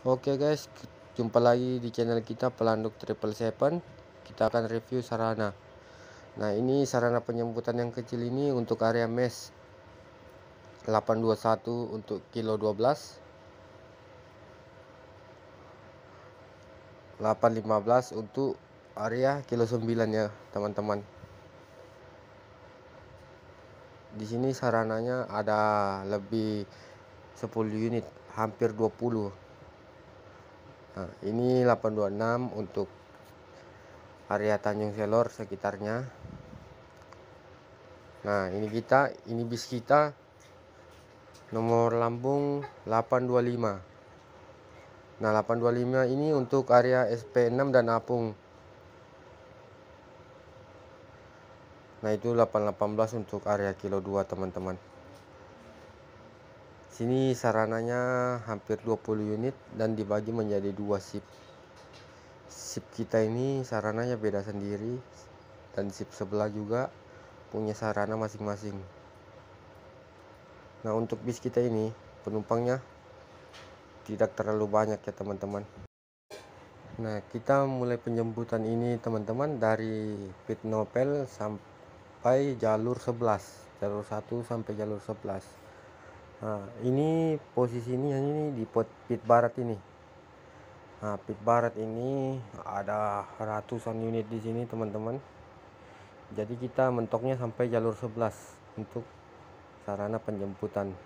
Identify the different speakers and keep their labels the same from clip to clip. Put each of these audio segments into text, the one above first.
Speaker 1: Oke guys, jumpa lagi di channel kita Pelanduk Triple Seven. Kita akan review sarana. Nah ini sarana penyambutan yang kecil ini untuk area mesh 821 untuk kilo 12 815 untuk area kilo 9 ya teman-teman di sini sarananya ada lebih 10 unit hampir 20 Nah, ini 826 untuk area Tanjung Selor sekitarnya. Nah, ini kita, ini bis kita nomor lambung 825. Nah, 825 ini untuk area SP6 dan Apung. Nah, itu 818 untuk area kilo 2, teman-teman sini sarananya hampir 20 unit dan dibagi menjadi dua sip sip kita ini sarananya beda sendiri dan sip sebelah juga punya sarana masing-masing nah untuk bis kita ini penumpangnya tidak terlalu banyak ya teman-teman nah kita mulai penjemputan ini teman-teman dari pit nopel sampai jalur 11 jalur 1 sampai jalur 11 Nah, ini posisi ini ini di pit barat ini. Nah, pit barat ini ada ratusan unit di sini teman-teman. Jadi kita mentoknya sampai jalur 11 untuk sarana penjemputan.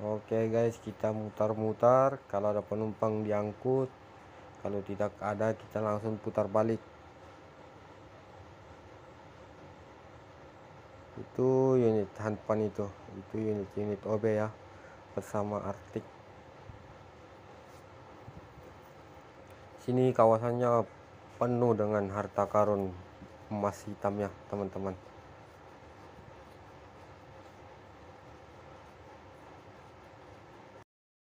Speaker 1: Oke okay guys, kita mutar-mutar. Kalau ada penumpang diangkut, kalau tidak ada kita langsung putar balik itu unit handphone itu itu unit-unit OB ya bersama Arctic sini kawasannya penuh dengan harta karun emas hitamnya teman-teman